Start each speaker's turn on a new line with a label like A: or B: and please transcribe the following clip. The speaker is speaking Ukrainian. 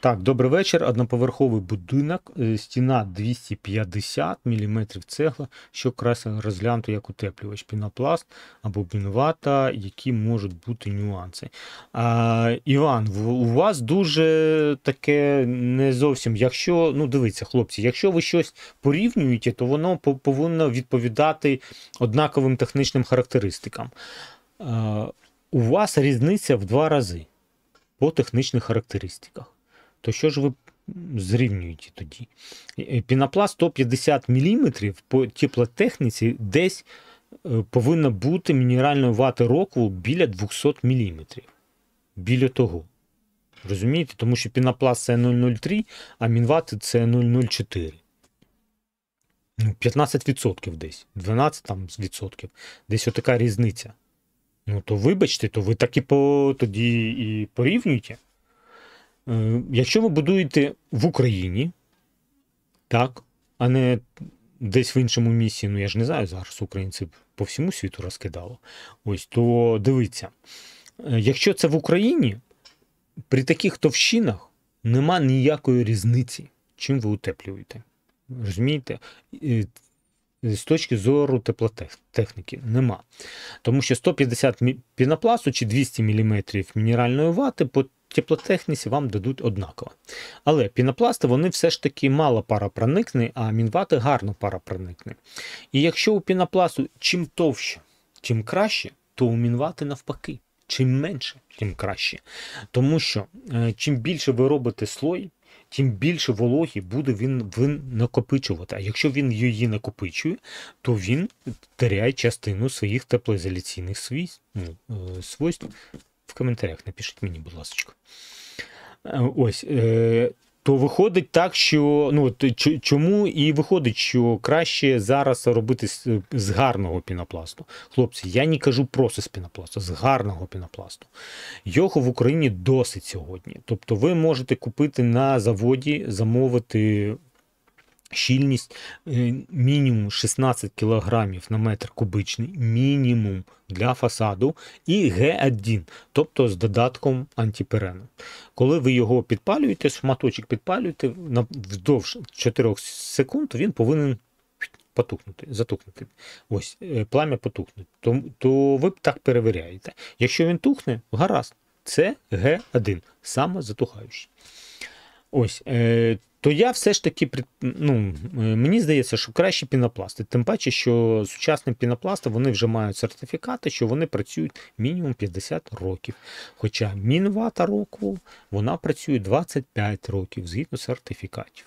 A: Так, добрий вечір. Одноповерховий будинок, е, стіна 250 мм цегла, що красиво розглянуто як утеплювач, пінопласт або бінвата, які можуть бути нюанси. А, Іван, у вас дуже таке не зовсім. Якщо, ну дивіться, хлопці, якщо ви щось порівнюєте, то воно повинно відповідати однаковим технічним характеристикам. А, у вас різниця в два рази по технічних характеристиках то що ж ви зрівнюєте тоді? Е, е, пінопласт 150 мм по теплотехніці десь е, повинна бути мінеральної вати року біля 200 мм. Біля того. Розумієте? Тому що пінопласт це 0,03, а мінвати це 0,04. 15% ну, десь, 12% там Десь отака різниця. Ну, то вибачте, то ви так і по тоді і порівнюйте. Е, якщо ви будуєте в Україні, так, а не десь в іншому місці, ну я ж не знаю, зараз українці по всьому світу розкидало. Ось то дивіться. Е, якщо це в Україні, при таких товщинах нема ніякої різниці, чим ви утеплюєте. Розумієте? Е, з точки зору теплотехніки нема. Тому що 150 пінопласту чи 200 мм мінеральної вати по теплотехніці вам дадуть однаково. Але пінопласти вони все ж таки мало паропроникні, а мінвати гарно паропроникні. І якщо у пінопласту чим товще, тим краще, то у мінвати навпаки. Чим менше, тим краще. Тому що е, чим більше ви робите слой, тим більше вологі буде він, він накопичувати. А якщо він її накопичує, то він теряє частину своїх теплоізоляційних свійств, ну, е, свойств в коментарях напишіть мені, будь ласка. Е, ось. Е, то виходить так, що ну чому і виходить, що краще зараз робити з гарного пінопласту. Хлопці, я не кажу просто з пінопласту, з гарного пінопласту. Його в Україні досить сьогодні. Тобто ви можете купити на заводі, замовити щільність е, мінімум 16 кг на метр кубичний, мінімум для фасаду, і Г1, тобто з додатком антиперену. Коли ви його підпалюєте, шматочок підпалюєте вздовж 4 секунд, він повинен потухнути, затухнути. Ось, е, плам'я потухне. То, то ви так перевіряєте. Якщо він тухне, гаразд. Це Г1, саме затухаючий. Ось, е, то я все ж таки ну е, мені здається, що краще пінопласти. Тим паче, що сучасні пінопласти вони вже мають сертифікати, що вони працюють мінімум 50 років. Хоча мінвата року вона працює 25 років згідно сертифікатів.